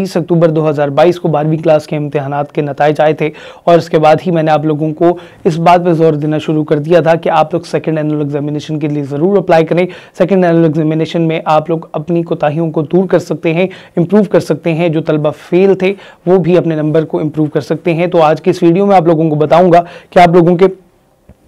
तीस अक्टूबर 2022 को बारहवीं क्लास के इम्तहान के नतज आए थे और इसके बाद ही मैंने आप लोगों को इस बात पर जोर देना शुरू कर दिया था कि आप लोग सेकेंड एनुअल एग्जामिनेशन के लिए ज़रूर अप्लाई करें सेकेंड एनुअल एग्जामिनेशन में आप लोग अपनी कोताहीियों को दूर कर सकते हैं इम्प्रूव कर सकते हैं जो तलबा फेल थे वो भी अपने नंबर को इम्प्रूव कर सकते हैं तो आज की इस वीडियो में आप लोगों को बताऊँगा कि आप लोगों के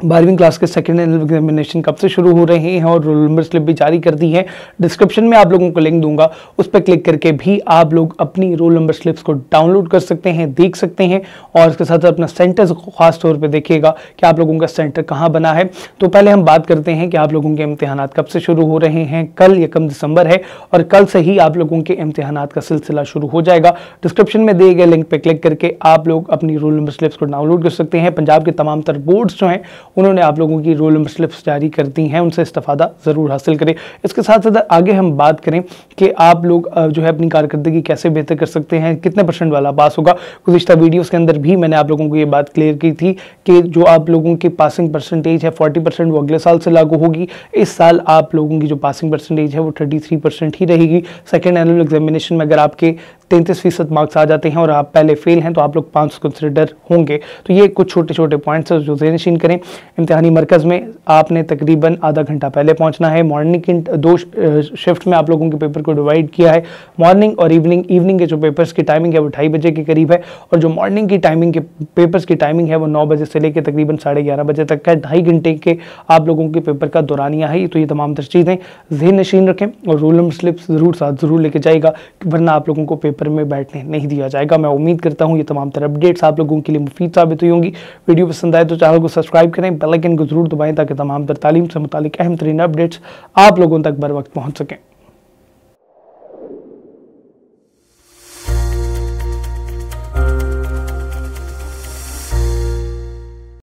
बारहवीं क्लास के सेकेंड एनअल एग्जामिनेशन कब से शुरू हो रहे हैं और रोल नंबर स्लिप भी जारी कर दी है डिस्क्रिप्शन में आप लोगों को लिंक दूंगा उस पर क्लिक करके भी आप लोग अपनी रोल नंबर स्लिप्स को डाउनलोड कर सकते हैं देख सकते हैं और इसके साथ साथ अपना सेंटर खास तौर पर देखिएगा कि आप लोगों का सेंटर कहाँ बना है तो पहले हम बात करते हैं कि आप लोगों के इम्तहान कब से शुरू हो रहे हैं कल यकम कम दिसंबर है और कल से ही आप लोगों के इम्तहान का सिलसिला शुरू हो जाएगा डिस्क्रिप्शन में दिए गए लिंक पर क्लिक करके आप लोग अपनी रोल नंबर स्लिप्स को डाउनलोड कर सकते हैं पंजाब के तमाम तर बोर्ड्स जो हैं उन्होंने आप लोगों की रोल नंबर स्लिप्स जारी कर दी हैं उनसे इस्तादा ज़रूर हासिल करें इसके साथ साथ आगे हम बात करें कि आप लोग जो है अपनी कारकर्दगी कैसे बेहतर कर सकते हैं कितने परसेंट वाला पास होगा गुजशत वीडियोज़ के अंदर भी मैंने आप लोगों को ये बात क्लियर की थी कि जो आप लोगों की पासिंग परसेंटेज है फोर्टी परसेंट वो अगले साल से लागू होगी इस साल आप लोगों की जो पासिंग परसेंटेज है वो थर्टी थ्री परसेंट ही रहेगी सेकेंड एनुअल एग्जामिनेशन में अगर आपके तैंतीस फीसद मार्क्स आ जाते हैं और आप पहले फेल हैं तो आप लोग पाँच कंसिडर होंगे तो ये कुछ छोटे छोटे पॉइंट्स हैं जो जेनशीन करें इम्तहानी मरकज़ में आपने तकरीबन आधा घंटा पहले पहुँचना है मॉर्निंग की दो शिफ्ट में आप लोगों के पेपर को डिवाइड किया है मॉर्निंग और इवनिंग इवनिंग के जो पेपर्स की टाइमिंग है वो ढाई बजे के करीब है और जो मॉर्निंग की टाइमिंग के पेपर्स की टाइमिंग है वो नौ बजे से लेकर तकरीबन साढ़े ग्यारह बजे तक का ढाई घंटे के आप लोगों के पेपर का दौरानिया है तो ये तमाम तर चीज़ें जहन नशीन रखें और रूल एंड स्लिप ज़रूर साथ ज़रूर लेके जाएगा वरना आप लोगों को पेपर पेपर में बैठने नहीं दिया जाएगा मैं उम्मीद करता हूँ ये तमाम तरह अपडेट्स आप लोगों के लिए मुफीद साबित हुई होंगी वीडियो पसंद आए तो चैनल को सब्सक्राइब करें बेलाइकन को जरूर दबाएँ ताकि तमाम तर तालीम से मुतल अहम तरीन अपडेट्स आप लोगों तक बर वक्त पहुँच सकें